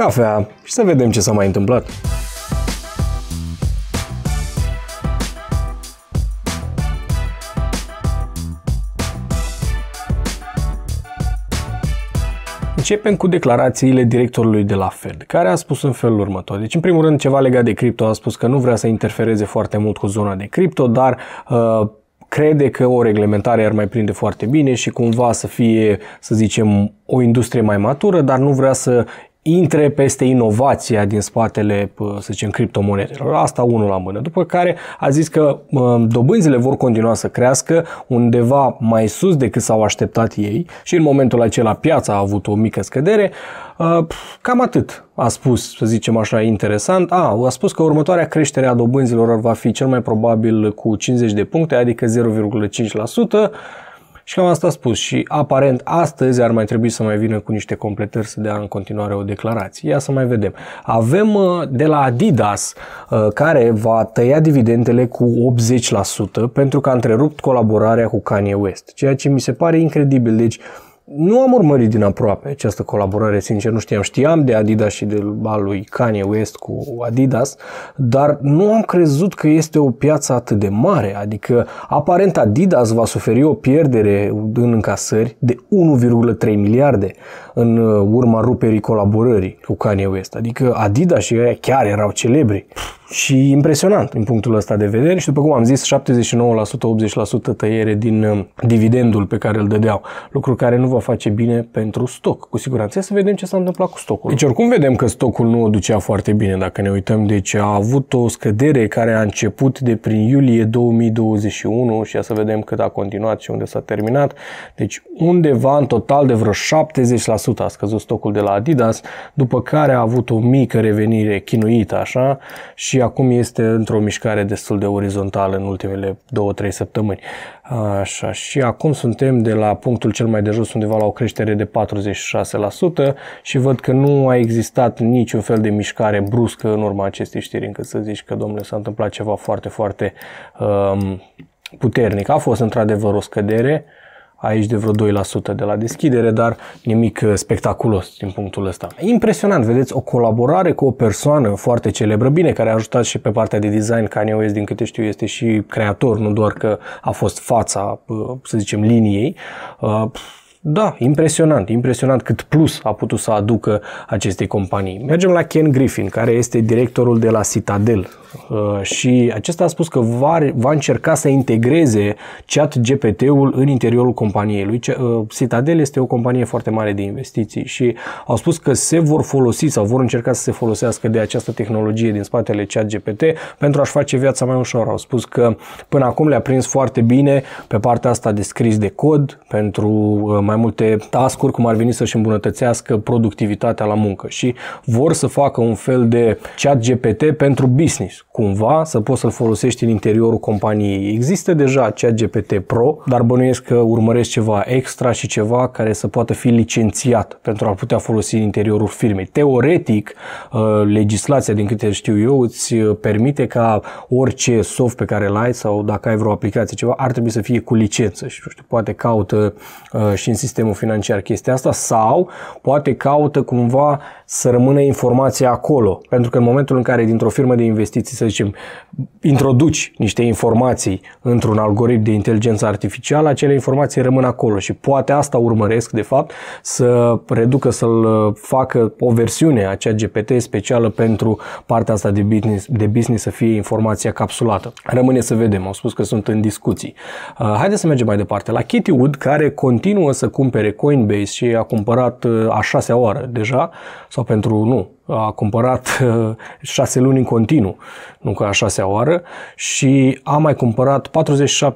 cafea și să vedem ce s-a mai întâmplat. Începem cu declarațiile directorului de la Fed, care a spus în felul următor. Deci, în primul rând, ceva legat de cripto, a spus că nu vrea să interfereze foarte mult cu zona de cripto, dar uh, crede că o reglementare ar mai prinde foarte bine și cumva să fie, să zicem, o industrie mai matură, dar nu vrea să intre peste inovația din spatele, să zicem, criptomonedelor. Asta unul la mână. După care a zis că dobânzile vor continua să crească undeva mai sus decât s-au așteptat ei și în momentul acela piața a avut o mică scădere. Ă, cam atât a spus, să zicem așa, interesant. A, a spus că următoarea creștere a dobânzilor va fi cel mai probabil cu 50 de puncte, adică 0,5%. Și cam asta a spus și aparent astăzi ar mai trebui să mai vină cu niște completări să dea în continuare o declarație. Ia să mai vedem. Avem uh, de la Adidas uh, care va tăia dividendele cu 80% pentru că a întrerupt colaborarea cu Kanye West, ceea ce mi se pare incredibil. Deci nu am urmărit din aproape această colaborare, sincer, nu știam. Știam de Adidas și de al lui Kanye West cu Adidas, dar nu am crezut că este o piață atât de mare. Adică, aparent, Adidas va suferi o pierdere în încasări de 1,3 miliarde în uh, urma ruperii colaborării cu Kanye West. Adică, Adidas și ei chiar erau celebri. Pff și impresionant din punctul ăsta de vedere și după cum am zis, 79%, 80% tăiere din uh, dividendul pe care îl dădeau, lucru care nu va face bine pentru stoc, cu siguranță. Ia să vedem ce s-a întâmplat cu stocul. Deci oricum vedem că stocul nu o ducea foarte bine, dacă ne uităm, deci a avut o scădere care a început de prin iulie 2021 și ia să vedem cât a continuat și unde s-a terminat. Deci undeva în total de vreo 70% a scăzut stocul de la Adidas, după care a avut o mică revenire chinuită așa și acum este într-o mișcare destul de orizontală în ultimele 2-3 săptămâni. Așa, și acum suntem de la punctul cel mai de jos undeva la o creștere de 46% și văd că nu a existat niciun fel de mișcare bruscă în urma acestei știri, încât să zici că, domnule, s-a întâmplat ceva foarte, foarte um, puternic. A fost într-adevăr o scădere, uh, aici de vreo 2% de la deschidere, dar nimic uh, spectaculos din punctul ăsta. Impresionant, vedeți, o colaborare cu o persoană foarte celebră, bine, care a ajutat și pe partea de design, Kanye West, din câte știu, este și creator, nu doar că a fost fața, uh, să zicem, liniei. Uh, da, impresionant, impresionant cât plus a putut să aducă acestei companii. Mergem la Ken Griffin, care este directorul de la Citadel, Uh, și acesta a spus că va, va încerca să integreze chat GPT-ul în interiorul companiei lui. Uh, Citadel este o companie foarte mare de investiții și au spus că se vor folosi sau vor încerca să se folosească de această tehnologie din spatele chat GPT pentru a-și face viața mai ușor. Au spus că până acum le-a prins foarte bine pe partea asta de scris de cod pentru uh, mai multe tascuri, cum ar veni să-și îmbunătățească productivitatea la muncă și vor să facă un fel de chat GPT pentru business cumva, să poți să-l folosești în interiorul companiei. Există deja cea GPT Pro, dar bănuiesc că urmăresc ceva extra și ceva care să poată fi licențiat pentru a putea folosi în interiorul firmei. Teoretic, uh, legislația, din câte știu eu, îți uh, permite ca orice soft pe care îl ai sau dacă ai vreo aplicație, ceva, ar trebui să fie cu licență și nu știu, poate caută uh, și în sistemul financiar chestia asta sau poate caută cumva să rămână informația acolo. Pentru că în momentul în care dintr-o firmă de investiții direcții, să zicem, introduci niște informații într-un algoritm de inteligență artificială, acele informații rămân acolo și poate asta urmăresc, de fapt, să reducă, să-l uh, facă o versiune a cea GPT specială pentru partea asta de business, de business să fie informația capsulată. Rămâne să vedem, au spus că sunt în discuții. Uh, haideți să mergem mai departe la Kitty Wood, care continuă să cumpere Coinbase și a cumpărat uh, a șasea oară deja, sau pentru, nu, a cumpărat eh, șase luni în continuu, nu ca a șasea oară, și a mai cumpărat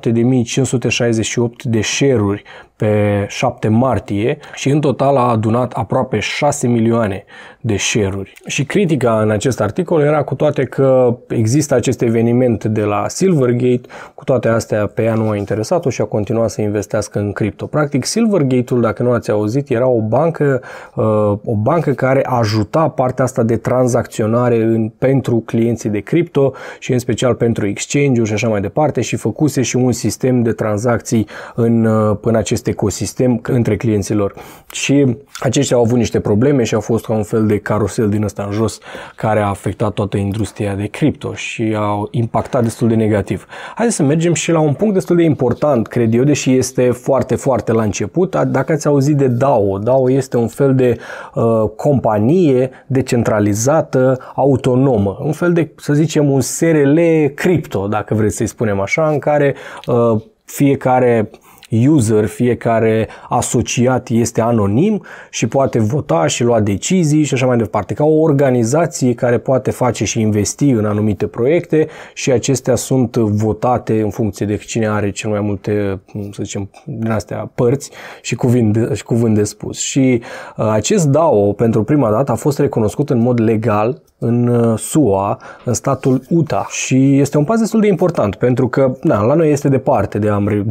47.568 de share-uri pe 7 martie și în total a adunat aproape 6 milioane de share-uri. Și critica în acest articol era cu toate că există acest eveniment de la Silvergate, cu toate astea pe ea nu a interesat-o și a continuat să investească în cripto. Practic Silvergate-ul, dacă nu ați auzit, era o bancă, uh, o bancă care ajuta partea asta de tranzacționare în, pentru clienții de cripto și în special pentru exchange-uri și așa mai departe și făcuse și un sistem de tranzacții în, uh, în acest acest ecosistem între clienților. Și aceștia au avut niște probleme și au fost ca un fel de carusel din ăsta în jos care a afectat toată industria de cripto și au impactat destul de negativ. Haideți să mergem și la un punct destul de important, cred eu, deși este foarte, foarte la început. Dacă ați auzit de DAO, DAO este un fel de uh, companie decentralizată, autonomă, un fel de, să zicem, un SRL cripto, dacă vreți să-i spunem așa, în care uh, fiecare user, fiecare asociat este anonim și poate vota și lua decizii și așa mai departe. Ca o organizație care poate face și investi în anumite proiecte și acestea sunt votate în funcție de cine are cel mai multe, să zicem, din astea părți și cuvânt de, și cuvânt de spus. Și uh, acest DAO pentru prima dată a fost recunoscut în mod legal în uh, SUA, în statul Utah. Și este un pas destul de important pentru că, na, la noi este departe de a de,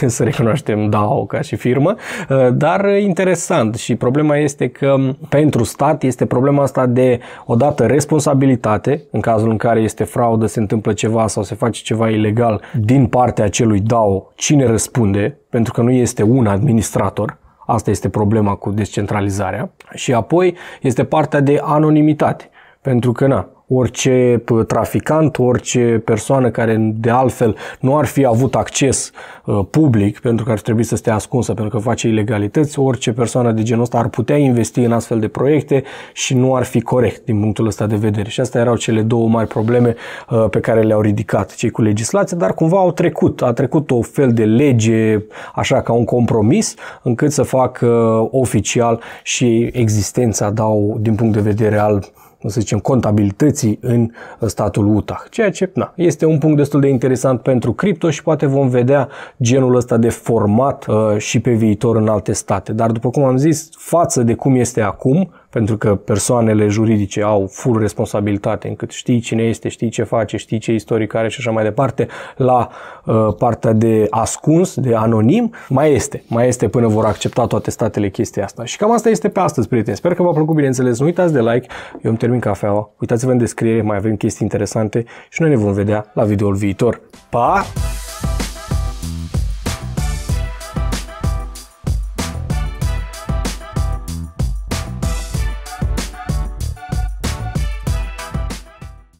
de să recunoaștem cunoaștem DAO ca și firmă, uh, dar interesant și problema este că pentru stat este problema asta de odată responsabilitate, în cazul în care este fraudă, se întâmplă ceva sau se face ceva ilegal din partea acelui DAO, cine răspunde, pentru că nu este un administrator, Asta este problema cu descentralizarea. Și apoi este partea de anonimitate. Pentru că, na, orice traficant, orice persoană care de altfel nu ar fi avut acces uh, public pentru că ar trebui să stea ascunsă, pentru că face ilegalități, orice persoană de genul ăsta ar putea investi în astfel de proiecte și nu ar fi corect din punctul ăsta de vedere. Și astea erau cele două mari probleme uh, pe care le-au ridicat cei cu legislație, dar cumva au trecut. A trecut o fel de lege, așa ca un compromis, încât să facă uh, oficial și existența, dau din punct de vedere al să zicem, contabilității în statul Utah. Ceea ce na, este un punct destul de interesant pentru cripto și poate vom vedea genul ăsta de format uh, și pe viitor în alte state. Dar după cum am zis, față de cum este acum, pentru că persoanele juridice au full responsabilitate, încât știi cine este, știi ce face, știi ce istoric are și așa mai departe, la uh, partea de ascuns, de anonim, mai este. Mai este până vor accepta toate statele chestia asta. Și cam asta este pe astăzi, prieteni. Sper că v-a plăcut, bineînțeles. Nu uitați de like, eu îmi termin cafeaua, uitați-vă în descriere, mai avem chestii interesante și noi ne vom vedea la videoul viitor. Pa!